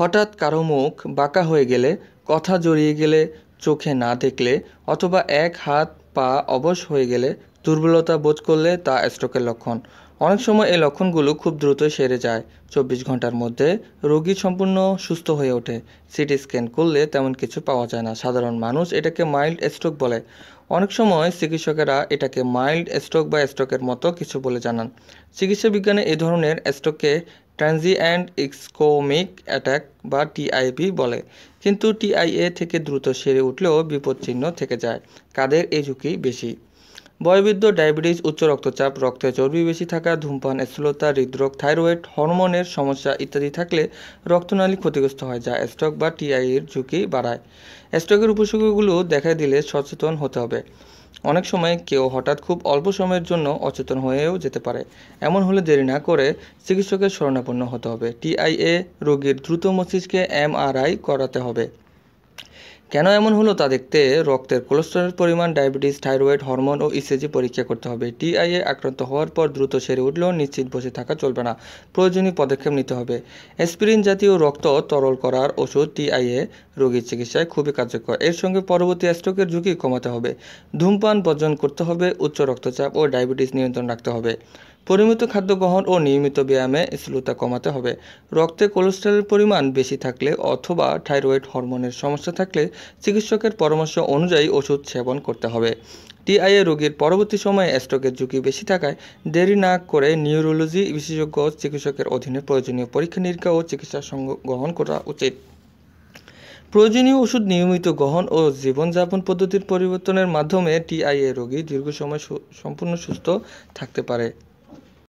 হঠাৎ কারো মুখ বাঁকা হয়ে গেলে কথা জড়িয়ে গেলে চোখে না দেখলে অথবা এক হাত পা অবশ হয়ে গেলে দুর্বলতা বোধ করলে তা স্ট্রোকের লক্ষণ অনেক সময় এই লক্ষণগুলো খুব দ্রুত সেরে যায় চব্বিশ ঘন্টার মধ্যে রোগী সম্পূর্ণ সুস্থ হয়ে ওঠে সিটি স্ক্যান করলে তেমন কিছু পাওয়া যায় না সাধারণ মানুষ এটাকে মাইল্ড স্ট্রোক বলে অনেক সময় চিকিৎসকেরা এটাকে মাইল্ড স্ট্রোক বা স্ট্রোকের মতো কিছু বলে জানান চিকিৎসা বিজ্ঞানে এ ধরনের স্ট্রোককে ট্রানজিয়েন্ট ইক্সকোমিক অ্যাটাক বা টিআইপি বলে কিন্তু টিআইএ থেকে দ্রুত সেরে উঠলেও চিহ্ন থেকে যায় কাদের এই ঝুঁকি বেশি বয়বৃদ্ধ ডায়াবেটিস উচ্চ রক্তচাপ রক্তে চর্বি বেশি থাকা ধূমপান স্থূলতা হৃদরোগ থাইরয়েড হরমোনের সমস্যা ইত্যাদি থাকলে রক্তনালী ক্ষতিগ্রস্ত হয় যা স্ট্রোক বা টিআইয়ের ঝুঁকি বাড়ায় স্ট্রোকের উপসর্গগুলো দেখা দিলে সচেতন হতে হবে অনেক সময় কেউ হঠাৎ খুব অল্প সময়ের জন্য অচেতন হয়েও যেতে পারে এমন হলে দেরি না করে চিকিৎসকের শরণাপন্ন হতে হবে টিআইএ রোগীর দ্রুত মস্তিষ্কে এমআরআই করাতে হবে কেন এমন হলো তা দেখতে রক্তের কোলেস্টেরলের পরিমাণ ডায়াবেটিস থাইরয়েড হরমোন ও ইসিজি e পরীক্ষা করতে হবে টিআইএ আক্রান্ত হওয়ার পর দ্রুত সেরে উঠলেও নিশ্চিত বসে থাকা চলবে না প্রয়োজনীয় পদক্ষেপ নিতে হবে অ্যাসপিরিন জাতীয় রক্ত তরল করার ওষুধ টিআইএ রোগীর চিকিৎসায় খুবই কার্যকর এর সঙ্গে পরবর্তী স্ট্রোকের ঝুঁকি কমাতে হবে ধূমপান বর্জন করতে হবে উচ্চ রক্তচাপ ও ডায়াবেটিস নিয়ন্ত্রণ রাখতে হবে পরিমিত খাদ্য গ্রহণ ও নিয়মিত ব্যায়ামে স্থূলতা কমাতে হবে রক্তে কোলেস্টেরলের পরিমাণ বেশি থাকলে অথবা থাইরয়েড হরমোনের সমস্যা থাকলে চিকিৎসকের পরামর্শ অনুযায়ী ওষুধ সেবন করতে হবে টিআইএ রোগীর পরবর্তী সময়ে স্ট্রোকের ঝুঁকি বেশি থাকায় দেরি না করে নিউরোলজি বিশেষজ্ঞ চিকিৎসকের অধীনে প্রয়োজনীয় পরীক্ষা নিরীক্ষা ও চিকিৎসা গ্রহণ করা উচিত প্রয়োজনীয় ওষুধ নিয়মিত গ্রহণ ও জীবনযাপন পদ্ধতির পরিবর্তনের মাধ্যমে টিআইএ রোগী দীর্ঘ সময় সম্পূর্ণ সুস্থ থাকতে পারে